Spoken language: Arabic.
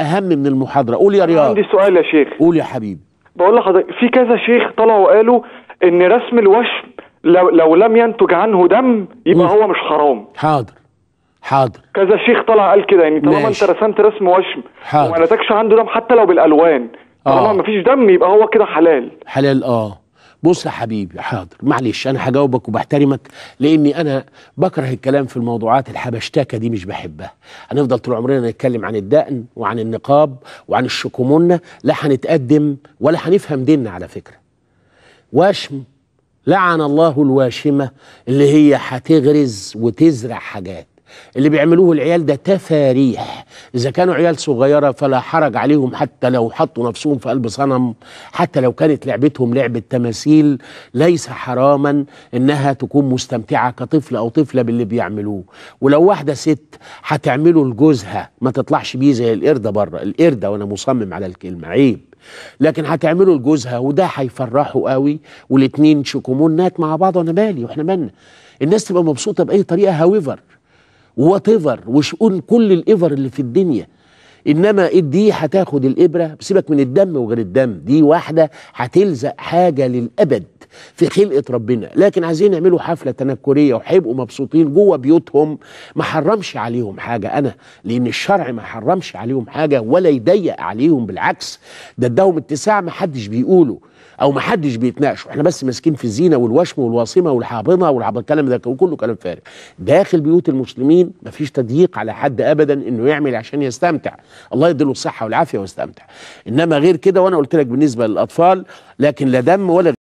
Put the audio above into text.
اهم من المحاضره قول يا رياض عندي سؤال يا شيخ قول يا حبيبي بقول لحضرتك في كذا شيخ طلعوا وقالوا ان رسم الوشم لو لو لم ينتج عنه دم يبقى مم. هو مش حرام حاضر حاضر كذا شيخ طلع قال كده يعني طالما انت رسمت رسم وشم حاضر وما نتجش عنده دم حتى لو بالالوان طالما آه. مفيش دم يبقى هو كده حلال حلال اه بص يا حبيبي حاضر معلش انا هجاوبك وبحترمك لاني انا بكره الكلام في الموضوعات الحبشتاكه دي مش بحبها هنفضل طول عمرنا نتكلم عن الدقن وعن النقاب وعن الشكومونه لا هنتقدم ولا هنفهم ديننا على فكره واشم لعن الله الواشمه اللي هي هتغرز وتزرع حاجات اللي بيعملوه العيال ده تفاريح اذا كانوا عيال صغيره فلا حرج عليهم حتى لو حطوا نفسهم في قلب صنم حتى لو كانت لعبتهم لعبه تماثيل ليس حراما انها تكون مستمتعه كطفل او طفله باللي بيعملوه ولو واحده ست هتعمله لجوزها ما تطلعش بيه زي القرده بره القرده وانا مصمم على الكلمه عيب لكن هتعمله لجوزها وده هيفرحه قوي والاتنين شكومونات مع بعض وانا مالي واحنا مالنا الناس تبقى مبسوطه باي طريقه هاويفر وات ايفر وشؤون كل الايفر اللي في الدنيا انما دي هتاخد الابره سيبك من الدم وغير الدم دي واحده هتلزق حاجه للابد في خلقه ربنا لكن عايزين يعملوا حفله تنكريه وهيبقوا مبسوطين جوه بيوتهم ما حرمش عليهم حاجه انا لان الشرع ما حرمش عليهم حاجه ولا يضيق عليهم بالعكس ده اداهم اتساع ما حدش بيقوله او ما حدش بيتناقشوا احنا بس ماسكين في الزينه والوشم والواصمه والحاضنه والعبط الكلام ده كله كلام فارغ داخل بيوت المسلمين مفيش تضييق على حد ابدا انه يعمل عشان يستمتع الله يديله الصحه والعافيه واستمتع انما غير كده وانا قلت لك بالنسبه للاطفال لكن لا دم ولا